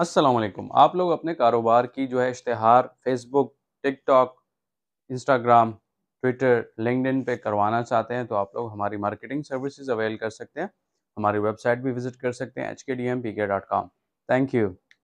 असलकुम आप लोग अपने कारोबार की जो है इश्तहार Facebook TikTok Instagram Twitter LinkedIn पे करवाना चाहते हैं तो आप लोग हमारी मार्केटिंग सर्विसेज अवेल कर सकते हैं हमारी वेबसाइट भी विज़िट कर सकते हैं H K D M P K dot com thank you